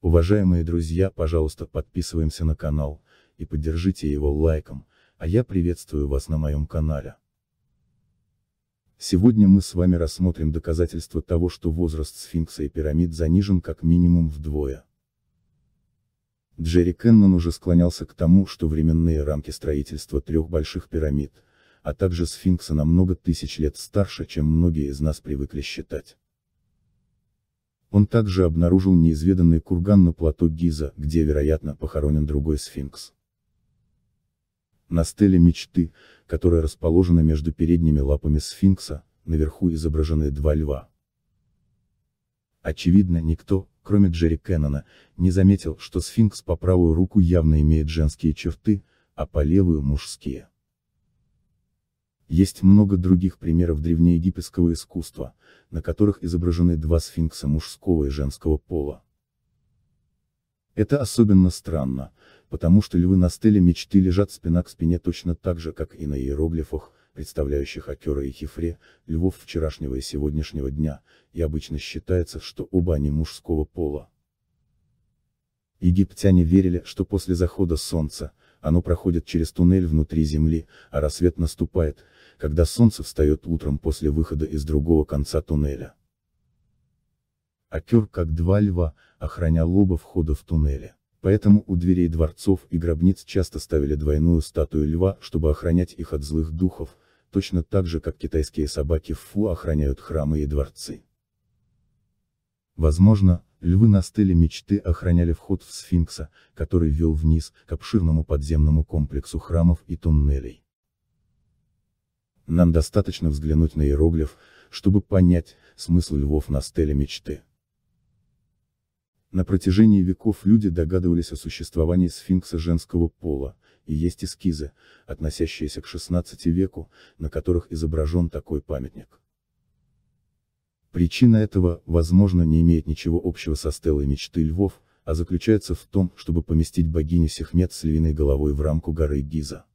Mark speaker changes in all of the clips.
Speaker 1: Уважаемые друзья, пожалуйста, подписываемся на канал и поддержите его лайком, а я приветствую вас на моем канале. Сегодня мы с вами рассмотрим доказательства того, что возраст сфинкса и пирамид занижен как минимум вдвое. Джерри Кеннон уже склонялся к тому, что временные рамки строительства трех больших пирамид, а также сфинкса намного тысяч лет старше, чем многие из нас привыкли считать. Он также обнаружил неизведанный курган на плато Гиза, где, вероятно, похоронен другой сфинкс. На стеле мечты, которая расположена между передними лапами сфинкса, наверху изображены два льва. Очевидно, никто, кроме Джерри Кеннона, не заметил, что сфинкс по правую руку явно имеет женские черты, а по левую – мужские. Есть много других примеров древнеегипетского искусства, на которых изображены два сфинкса мужского и женского пола. Это особенно странно, потому что львы на стеле мечты лежат спина к спине точно так же, как и на иероглифах, представляющих Акера и Хифре, львов вчерашнего и сегодняшнего дня, и обычно считается, что оба они мужского пола. Египтяне верили, что после захода солнца, оно проходит через туннель внутри земли, а рассвет наступает, когда солнце встает утром после выхода из другого конца туннеля. Акер, как два льва, охранял оба входа в туннели. Поэтому у дверей дворцов и гробниц часто ставили двойную статую льва, чтобы охранять их от злых духов, точно так же, как китайские собаки в Фу охраняют храмы и дворцы. Возможно, львы на стеле мечты охраняли вход в сфинкса, который вел вниз, к обширному подземному комплексу храмов и туннелей. Нам достаточно взглянуть на иероглиф, чтобы понять, смысл львов на стеле мечты. На протяжении веков люди догадывались о существовании сфинкса женского пола, и есть эскизы, относящиеся к XVI веку, на которых изображен такой памятник. Причина этого, возможно, не имеет ничего общего со стелой мечты львов, а заключается в том, чтобы поместить богиню Сехмет с львиной головой в рамку горы Гиза.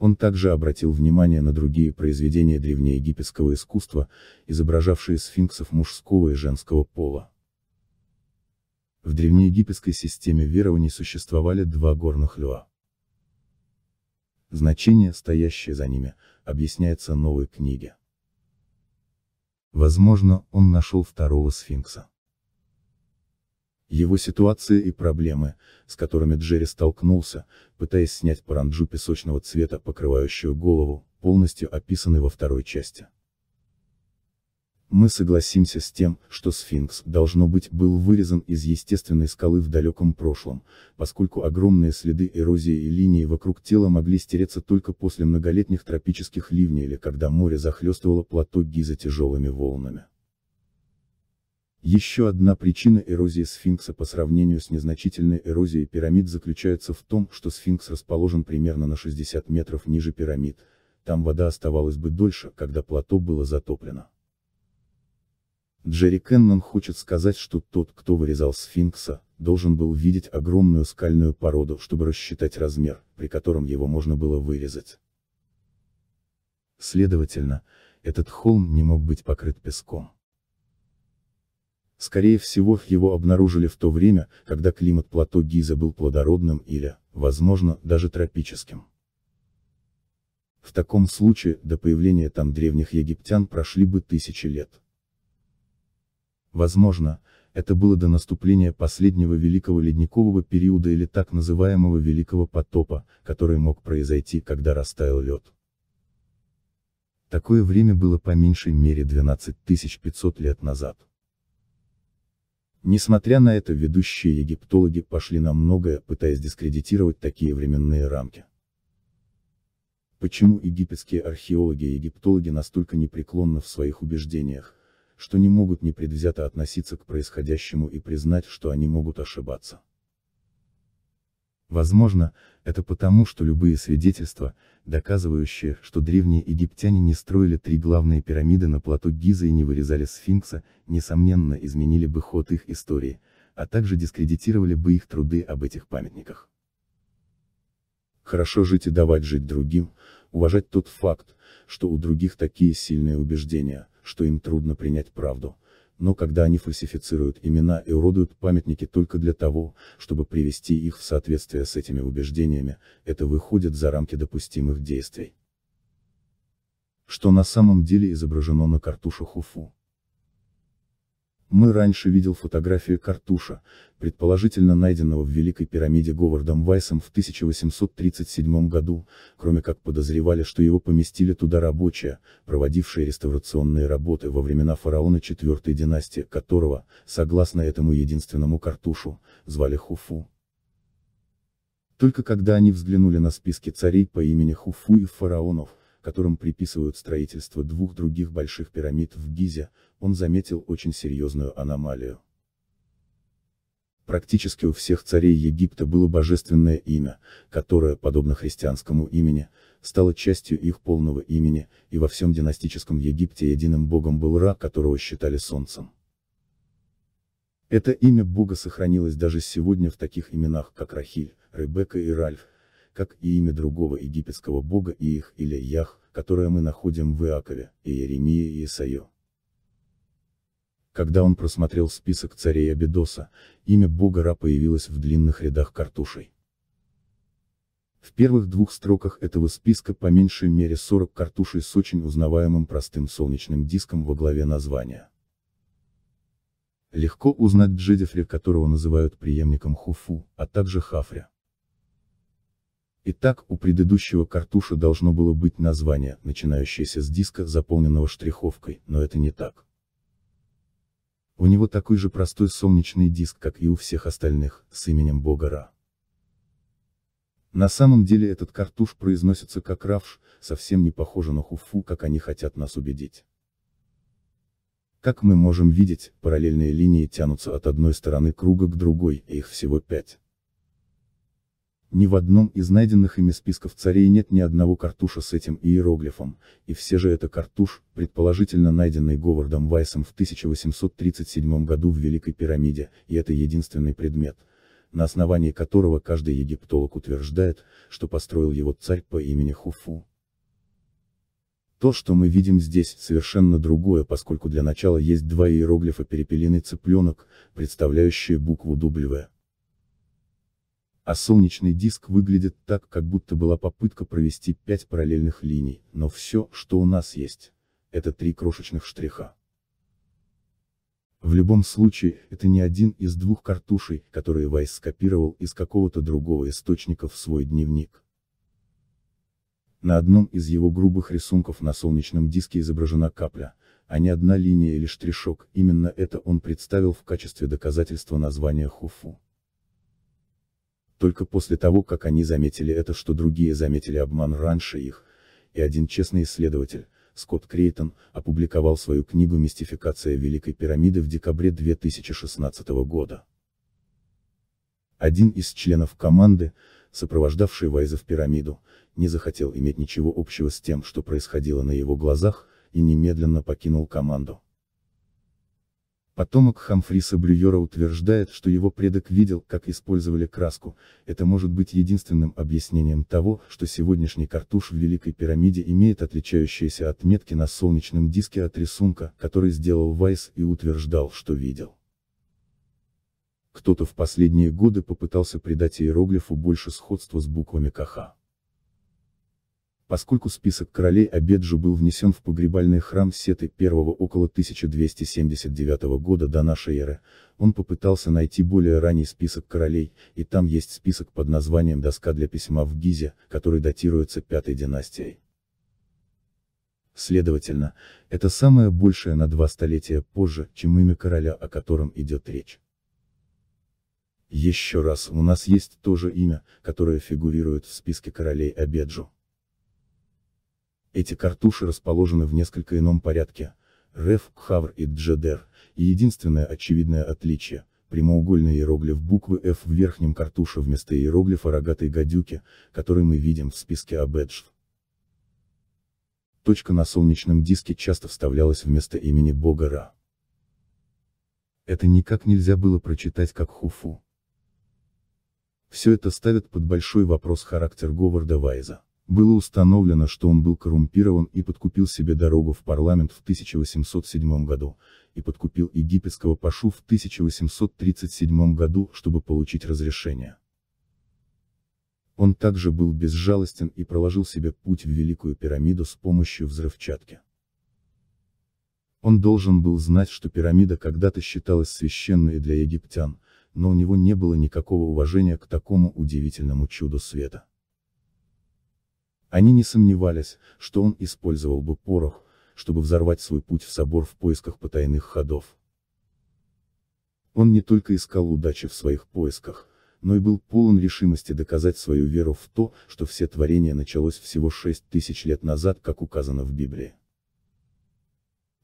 Speaker 1: Он также обратил внимание на другие произведения древнеегипетского искусства, изображавшие сфинксов мужского и женского пола. В древнеегипетской системе верований существовали два горных льва. Значение, стоящее за ними, объясняется новой книге. Возможно, он нашел второго сфинкса. Его ситуация и проблемы, с которыми Джерри столкнулся, пытаясь снять паранджу песочного цвета, покрывающую голову, полностью описаны во второй части. Мы согласимся с тем, что сфинкс, должно быть, был вырезан из естественной скалы в далеком прошлом, поскольку огромные следы эрозии и линии вокруг тела могли стереться только после многолетних тропических ливней или когда море захлестывало плато Гиза тяжелыми волнами. Еще одна причина эрозии сфинкса по сравнению с незначительной эрозией пирамид заключается в том, что сфинкс расположен примерно на 60 метров ниже пирамид, там вода оставалась бы дольше, когда плато было затоплено. Джерри Кеннон хочет сказать, что тот, кто вырезал сфинкса, должен был видеть огромную скальную породу, чтобы рассчитать размер, при котором его можно было вырезать. Следовательно, этот холм не мог быть покрыт песком. Скорее всего, его обнаружили в то время, когда климат плато Гиза был плодородным или, возможно, даже тропическим. В таком случае, до появления там древних египтян прошли бы тысячи лет. Возможно, это было до наступления последнего великого ледникового периода или так называемого Великого потопа, который мог произойти, когда растаял лед. Такое время было по меньшей мере 12500 лет назад. Несмотря на это, ведущие египтологи пошли на многое, пытаясь дискредитировать такие временные рамки. Почему египетские археологи и египтологи настолько непреклонны в своих убеждениях, что не могут непредвзято относиться к происходящему и признать, что они могут ошибаться? Возможно, это потому, что любые свидетельства, доказывающие, что древние египтяне не строили три главные пирамиды на плато Гиза и не вырезали сфинкса, несомненно изменили бы ход их истории, а также дискредитировали бы их труды об этих памятниках. Хорошо жить и давать жить другим, уважать тот факт, что у других такие сильные убеждения, что им трудно принять правду но когда они фальсифицируют имена и уродуют памятники только для того, чтобы привести их в соответствие с этими убеждениями, это выходит за рамки допустимых действий. Что на самом деле изображено на картушах Уфу? Мы раньше видел фотографию картуша, предположительно найденного в Великой пирамиде Говардом Вайсом в 1837 году, кроме как подозревали, что его поместили туда рабочие, проводившие реставрационные работы во времена фараона IV династии, которого, согласно этому единственному картушу, звали Хуфу. Только когда они взглянули на списки царей по имени Хуфу и фараонов, которым приписывают строительство двух других больших пирамид в Гизе, он заметил очень серьезную аномалию. Практически у всех царей Египта было божественное имя, которое, подобно христианскому имени, стало частью их полного имени, и во всем династическом Египте единым богом был Ра, которого считали солнцем. Это имя бога сохранилось даже сегодня в таких именах, как Рахиль, Ребекка и Ральф, как и имя другого египетского бога Иих или Ях, которое мы находим в Иакове, Иеремии и Исаию. Когда он просмотрел список царей Абидоса, имя бога Ра появилось в длинных рядах картушей. В первых двух строках этого списка по меньшей мере 40 картушей с очень узнаваемым простым солнечным диском во главе названия. Легко узнать Джедифри, которого называют преемником Хуфу, а также Хафря. Итак, у предыдущего картуша должно было быть название, начинающееся с диска, заполненного штриховкой, но это не так. У него такой же простой солнечный диск, как и у всех остальных, с именем бога Ра. На самом деле этот картуш произносится как равш, совсем не похоже на хуфу, как они хотят нас убедить. Как мы можем видеть, параллельные линии тянутся от одной стороны круга к другой, и их всего пять. Ни в одном из найденных ими списков царей нет ни одного картуша с этим иероглифом, и все же это картуш, предположительно найденный Говардом Вайсом в 1837 году в Великой пирамиде, и это единственный предмет, на основании которого каждый египтолог утверждает, что построил его царь по имени Хуфу. То, что мы видим здесь, совершенно другое, поскольку для начала есть два иероглифа перепелиный цыпленок, представляющие букву W. А солнечный диск выглядит так, как будто была попытка провести пять параллельных линий, но все, что у нас есть, это три крошечных штриха. В любом случае, это не один из двух картушей, которые Вайс скопировал из какого-то другого источника в свой дневник. На одном из его грубых рисунков на солнечном диске изображена капля, а не одна линия или штришок, именно это он представил в качестве доказательства названия Хуфу только после того, как они заметили это, что другие заметили обман раньше их, и один честный исследователь, Скотт Крейтон, опубликовал свою книгу «Мистификация Великой Пирамиды» в декабре 2016 года. Один из членов команды, сопровождавший Вайза в пирамиду, не захотел иметь ничего общего с тем, что происходило на его глазах, и немедленно покинул команду. Потомок Хамфриса Брюера утверждает, что его предок видел, как использовали краску, это может быть единственным объяснением того, что сегодняшний картуш в Великой пирамиде имеет отличающиеся отметки на солнечном диске от рисунка, который сделал Вайс и утверждал, что видел. Кто-то в последние годы попытался придать иероглифу больше сходства с буквами Каха. Поскольку список королей Абеджу был внесен в погребальный храм Сеты I около 1279 года до нашей эры, он попытался найти более ранний список королей, и там есть список под названием «Доска для письма в Гизе», который датируется пятой династией. Следовательно, это самое большее на два столетия позже, чем имя короля, о котором идет речь. Еще раз, у нас есть то же имя, которое фигурирует в списке королей Абеджу. Эти картуши расположены в несколько ином порядке. РФ, хавр и Джедер, и единственное очевидное отличие – прямоугольный иероглиф буквы F в верхнем картуше вместо иероглифа рогатой гадюки, который мы видим в списке Абеджв. Точка на солнечном диске часто вставлялась вместо имени бога Ра. Это никак нельзя было прочитать как Хуфу. Все это ставит под большой вопрос характер Говарда Вайза. Было установлено, что он был коррумпирован и подкупил себе дорогу в парламент в 1807 году, и подкупил египетского пашу в 1837 году, чтобы получить разрешение. Он также был безжалостен и проложил себе путь в Великую пирамиду с помощью взрывчатки. Он должен был знать, что пирамида когда-то считалась священной для египтян, но у него не было никакого уважения к такому удивительному чуду света. Они не сомневались, что он использовал бы порох, чтобы взорвать свой путь в собор в поисках потайных ходов. Он не только искал удачи в своих поисках, но и был полон решимости доказать свою веру в то, что все творение началось всего шесть тысяч лет назад, как указано в Библии.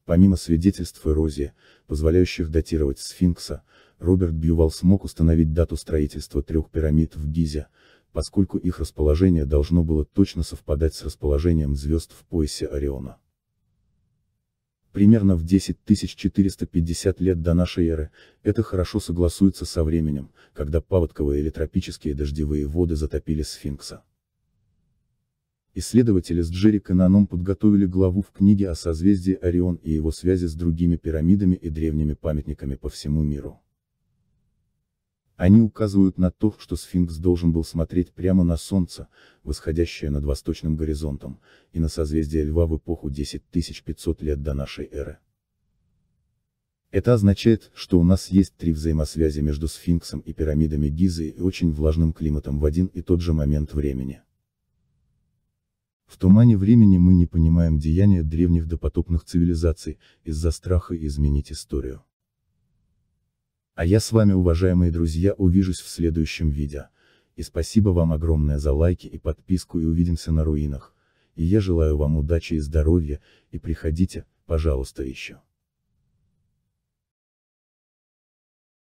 Speaker 1: Помимо свидетельств эрозии, позволяющих датировать сфинкса, Роберт Бьювал смог установить дату строительства трех пирамид в Гизе, поскольку их расположение должно было точно совпадать с расположением звезд в поясе Ориона. Примерно в 10450 лет до нашей эры, это хорошо согласуется со временем, когда паводковые или тропические дождевые воды затопили сфинкса. Исследователи с Джерик и Наном подготовили главу в книге о созвездии Орион и его связи с другими пирамидами и древними памятниками по всему миру. Они указывают на то, что сфинкс должен был смотреть прямо на Солнце, восходящее над восточным горизонтом, и на созвездие Льва в эпоху 10500 лет до нашей эры. Это означает, что у нас есть три взаимосвязи между сфинксом и пирамидами Гизы и очень влажным климатом в один и тот же момент времени. В тумане времени мы не понимаем деяния древних допотопных цивилизаций, из-за страха изменить историю. А я с вами, уважаемые друзья, увижусь в следующем видео. И спасибо вам огромное за лайки и подписку и увидимся на руинах. И я желаю вам удачи и здоровья, и приходите, пожалуйста, еще.